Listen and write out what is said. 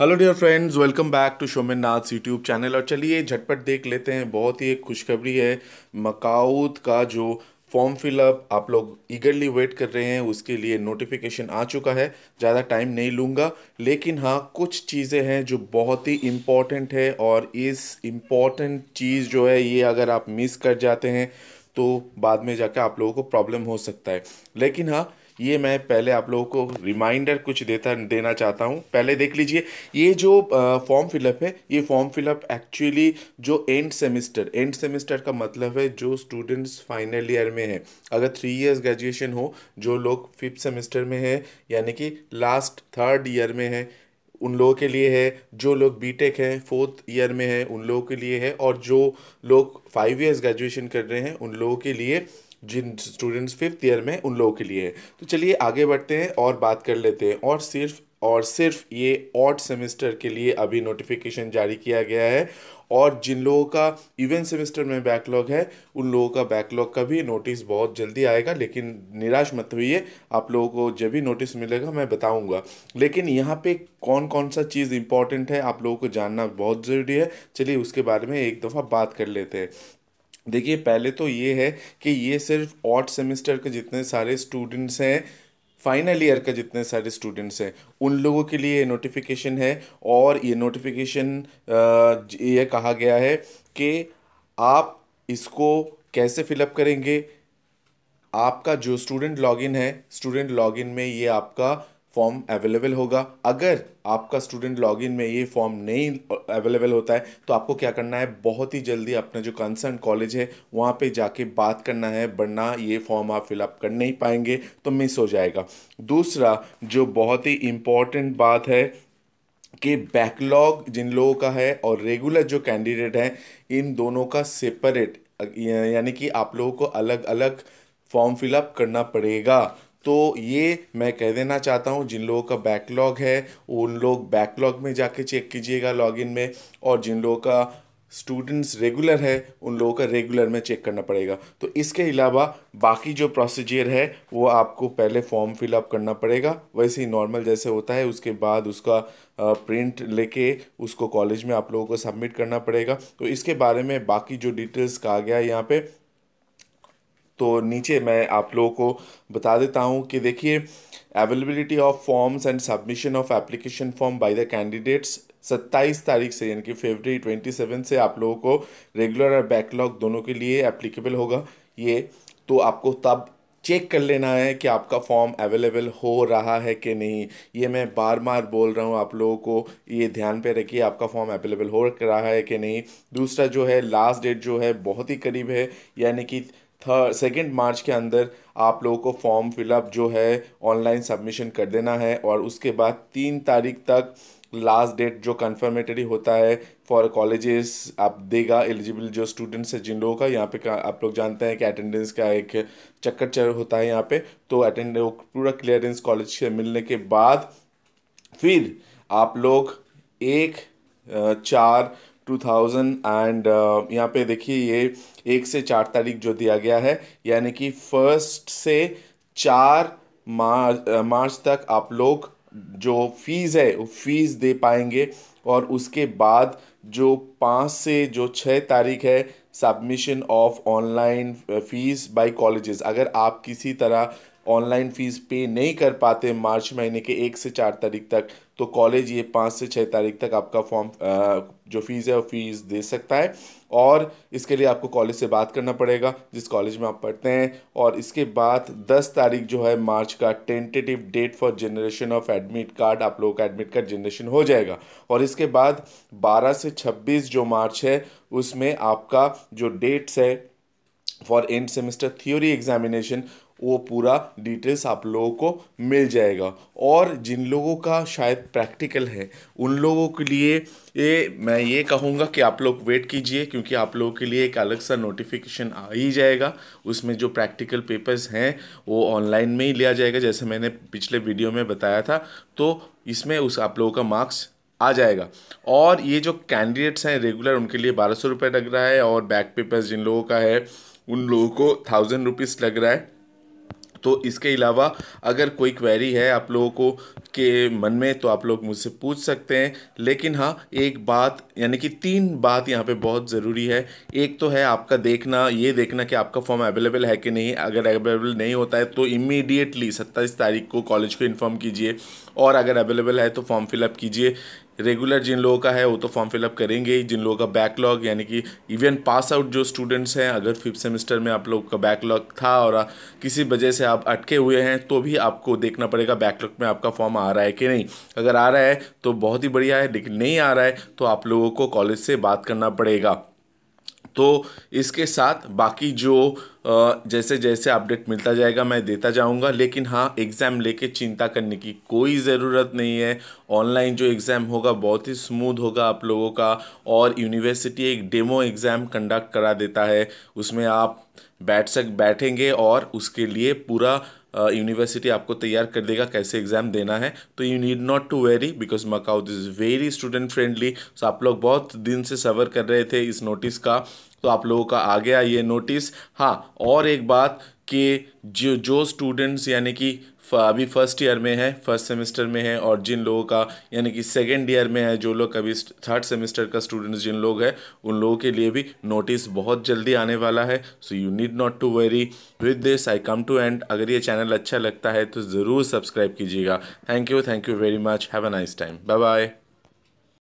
hello dear friends welcome back to Shomin Nath YouTube channel और चलिए झटपट देख लेते हैं बहुत ही एक खुशखबरी है मकाउद का जो फॉर्म फिलअप आप लोग ईगरली वेट कर रहे हैं उसके लिए नोटिफिकेशन आ चुका है ज़्यादा टाइम नहीं लूँगा लेकिन हाँ कुछ चीज़ें हैं जो बहुत ही इम्पॉर्टेंट है और इस इम्पॉर्टेंट चीज़ जो है ये अगर आप मिस कर जाते हैं तो बाद में जाकर आप लोगों को प्रॉब्लम हो सकता है लेकिन हाँ ये मैं पहले आप लोगों को रिमाइंडर कुछ देता देना चाहता हूँ पहले देख लीजिए ये जो फॉर्म फिलअप है ये फॉर्म फिलअप एक्चुअली जो एंड सेमेस्टर एंड सेमेस्टर का मतलब है जो स्टूडेंट्स फाइनल ईयर में है अगर थ्री ईयर्स ग्रेजुएशन हो जो लोग फिफ्थ सेमेस्टर में है यानी कि लास्ट थर्ड ईयर में है उन लोगों के लिए है जो लोग बीटेक हैं फोर्थ ईयर में है उन लोगों के लिए है और जो लोग फाइव इयर्स ग्रेजुएशन कर रहे हैं उन लोगों के लिए जिन स्टूडेंट्स फिफ्थ ईयर में उन लोगों के लिए तो चलिए आगे बढ़ते हैं और बात कर लेते हैं और सिर्फ और सिर्फ ये ऑड सेमेस्टर के लिए अभी नोटिफिकेशन जारी किया गया है और जिन लोगों का इवन सेमेस्टर में बैकलॉग है उन लोगों का बैकलॉग का भी नोटिस बहुत जल्दी आएगा लेकिन निराश मत होइए आप लोगों को जब भी नोटिस मिलेगा मैं बताऊंगा लेकिन यहाँ पे कौन कौन सा चीज़ इंपॉर्टेंट है आप लोगों को जानना बहुत ज़रूरी है चलिए उसके बारे में एक दफ़ा बात कर लेते हैं देखिए पहले तो ये है कि ये सिर्फ ऑट सेमेस्टर के जितने सारे स्टूडेंट्स हैं फाइनल ईयर का जितने सारे स्टूडेंट्स हैं उन लोगों के लिए ये नोटिफिकेशन है और ये नोटिफिकेशन ये कहा गया है कि आप इसको कैसे फिलअप करेंगे आपका जो स्टूडेंट लॉगिन है स्टूडेंट लॉगिन में ये आपका फॉर्म अवेलेबल होगा अगर आपका स्टूडेंट लॉगिन में ये फॉर्म नहीं अवेलेबल होता है तो आपको क्या करना है बहुत ही जल्दी अपना जो कंसर्न कॉलेज है वहाँ पे जाके बात करना है वरना ये फॉर्म आप फिलअप कर नहीं पाएंगे तो मिस हो जाएगा दूसरा जो बहुत ही इम्पॉर्टेंट बात है कि बैकलॉग जिन लोगों का है और रेगुलर जो कैंडिडेट हैं इन दोनों का सेपरेट यानी कि आप लोगों को अलग अलग फॉर्म फिलअप करना पड़ेगा तो ये मैं कह देना चाहता हूँ जिन लोगों का बैकलॉग है उन लोग बैकलॉग में जाके चेक कीजिएगा लॉगिन में और जिन लोगों का स्टूडेंट्स रेगुलर है उन लोगों का रेगुलर में चेक करना पड़ेगा तो इसके अलावा बाकी जो प्रोसीजर है वो आपको पहले फॉर्म फिलअप करना पड़ेगा वैसे ही नॉर्मल जैसे होता है उसके बाद उसका प्रिंट लेके उसको कॉलेज में आप लोगों को सबमिट करना पड़ेगा तो इसके बारे में बाकी जो डिटेल्स कहा गया है यहाँ पर तो नीचे मैं आप लोगों को बता देता हूँ कि देखिए availability of forms and submission of application form by the candidates सत्ताईस तारीख से यानी कि फेबरी ट्वेंटी सेवन से आप लोगों को रेगुलर और बैकलॉग दोनों के लिए एप्लीकेबल होगा ये तो आपको तब चेक कर लेना है कि आपका फॉर्म अवेलेबल हो रहा है कि नहीं ये मैं बार बार बोल रहा हूँ आप लोगों को ये ध्यान पे रखिए आपका फॉर्म अवेलेबल हो रहा है कि नहीं दूसरा जो है लास्ट डेट जो है बहुत ही करीब है यानी कि थर्ड सेकेंड मार्च के अंदर आप लोगों को फॉर्म फिलअप जो है ऑनलाइन सबमिशन कर देना है और उसके बाद तीन तारीख तक लास्ट डेट जो कन्फर्मेटरी होता है फॉर कॉलेजेस आप देगा एलिजिबल जो स्टूडेंट्स हैं जिन लोगों का यहाँ पे का आप लोग जानते हैं कि अटेंडेंस का एक चक्कर चर होता है यहाँ पे तो अटेंड पूरा क्लियरेंस कॉलेज से मिलने के बाद फिर आप लोग एक चार टू थाउजेंड एंड यहाँ पे देखिए ये एक से चार तारीख जो दिया गया है यानी कि फर्स्ट से चार मार्च मार्च तक आप लोग जो फीस है वो फीस दे पाएंगे और उसके बाद जो पाँच से जो छः तारीख है submission of online fees by colleges अगर आप किसी तरह ऑनलाइन फ़ीस पे नहीं कर पाते मार्च महीने के एक से चार तारीख तक तो कॉलेज ये पाँच से छः तारीख तक आपका फॉर्म जो फीस है वो फ़ीस दे सकता है और इसके लिए आपको कॉलेज से बात करना पड़ेगा जिस कॉलेज में आप पढ़ते हैं और इसके बाद दस तारीख जो है मार्च का tentative date for generation of admit card आप लोगों का एडमिट कार्ड जनरेशन हो जाएगा और इसके बाद बारह से छब्बीस जो मार्च है उसमें आपका जो डेट्स है for end semester theory examination वो पूरा डिटेल्स आप लोगों को मिल जाएगा और जिन लोगों का शायद प्रैक्टिकल है उन लोगों के लिए ये मैं ये कहूँगा कि आप लोग वेट कीजिए क्योंकि आप लोगों के लिए एक अलग सा नोटिफिकेशन आ ही जाएगा उसमें जो प्रैक्टिकल पेपर्स हैं वो ऑनलाइन में ही लिया जाएगा जैसे मैंने पिछले वीडियो में बताया था तो इसमें उस आप लोगों का मार्क्स आ जाएगा और ये जो कैंडिडेट्स हैं रेगुलर उनके लिए बारह सौ रुपये लग रहा है और बैक पेपर्स जिन लोगों का है उन लोगों को थाउजेंड रुपीज़ लग रहा है तो इसके अलावा अगर कोई क्वेरी है आप लोगों को के मन में तो आप लोग मुझसे पूछ सकते हैं लेकिन हाँ एक बात यानी कि तीन बात यहाँ पे बहुत ज़रूरी है एक तो है आपका देखना ये देखना कि आपका फॉर्म अवेलेबल है कि नहीं अगर अवेलेबल नहीं होता है तो इमीडिएटली सत्ताईस तारीख को कॉलेज को इन्फॉर्म कीजिए और अगर अवेलेबल है तो फॉर्म फिलअप कीजिए रेगुलर जिन लोगों का है वो तो फॉर्म फिलअप करेंगे ही जिन लोगों का बैकलॉग यानी कि इवन पास आउट जो स्टूडेंट्स हैं अगर फिफ्थ सेमेस्टर में आप लोग का बैकलॉग था और किसी वजह से आप अटके हुए हैं तो भी आपको देखना पड़ेगा बैकलॉग में आपका फॉर्म आ रहा है कि नहीं अगर आ रहा है तो बहुत ही बढ़िया है लेकिन नहीं आ रहा है तो आप लोगों को कॉलेज से बात करना पड़ेगा तो इसके साथ बाकी जो जैसे जैसे अपडेट मिलता जाएगा मैं देता जाऊंगा लेकिन हाँ एग्ज़ाम लेके चिंता करने की कोई ज़रूरत नहीं है ऑनलाइन जो एग्ज़ाम होगा बहुत ही स्मूथ होगा आप लोगों का और यूनिवर्सिटी एक डेमो एग्ज़ाम कंडक्ट करा देता है उसमें आप बैठ सक बैठेंगे और उसके लिए पूरा यूनिवर्सिटी आपको तैयार कर देगा कैसे एग्ज़ाम देना है तो you need not to worry because मकाउ this is very student friendly so आप लोग बहुत दिन से सवर कर रहे थे इस नोटिस का तो आप लोगों का आ गया ये नोटिस हाँ और एक बात कि जो जो स्टूडेंट्स यानी कि अभी फ़र्स्ट ईयर में है फर्स्ट सेमेस्टर में है और जिन लोगों का यानी कि सेकेंड ईयर में है जो लोग अभी थर्ड सेमेस्टर का स्टूडेंट्स जिन लोग हैं उन लोगों के लिए भी नोटिस बहुत जल्दी आने वाला है so you need not to worry with this I come to end अगर ये चैनल अच्छा लगता है तो ज़रूर सब्सक्राइब कीजिएगा thank you thank you very much have a nice time bye bye